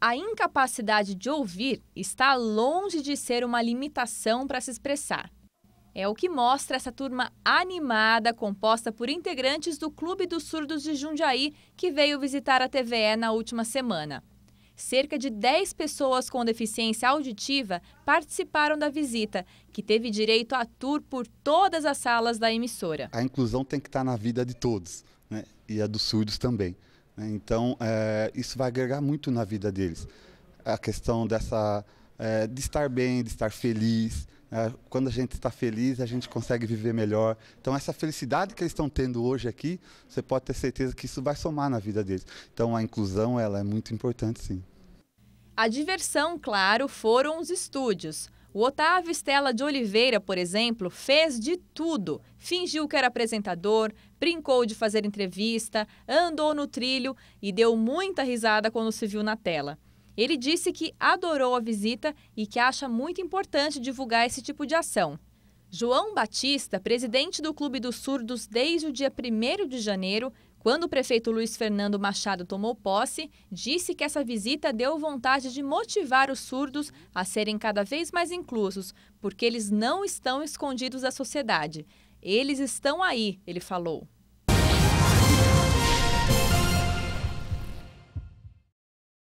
A incapacidade de ouvir está longe de ser uma limitação para se expressar. É o que mostra essa turma animada, composta por integrantes do Clube dos Surdos de Jundiaí, que veio visitar a TVE na última semana. Cerca de 10 pessoas com deficiência auditiva participaram da visita, que teve direito a tour por todas as salas da emissora. A inclusão tem que estar tá na vida de todos, né? e a dos surdos também. Né? Então, é, isso vai agregar muito na vida deles. A questão dessa é, de estar bem, de estar feliz. É, quando a gente está feliz, a gente consegue viver melhor. Então, essa felicidade que eles estão tendo hoje aqui, você pode ter certeza que isso vai somar na vida deles. Então, a inclusão ela é muito importante, sim. A diversão, claro, foram os estúdios. O Otávio Estela de Oliveira, por exemplo, fez de tudo. Fingiu que era apresentador, brincou de fazer entrevista, andou no trilho e deu muita risada quando se viu na tela. Ele disse que adorou a visita e que acha muito importante divulgar esse tipo de ação. João Batista, presidente do Clube dos Surdos desde o dia 1 de janeiro, quando o prefeito Luiz Fernando Machado tomou posse, disse que essa visita deu vontade de motivar os surdos a serem cada vez mais inclusos, porque eles não estão escondidos da sociedade. Eles estão aí, ele falou.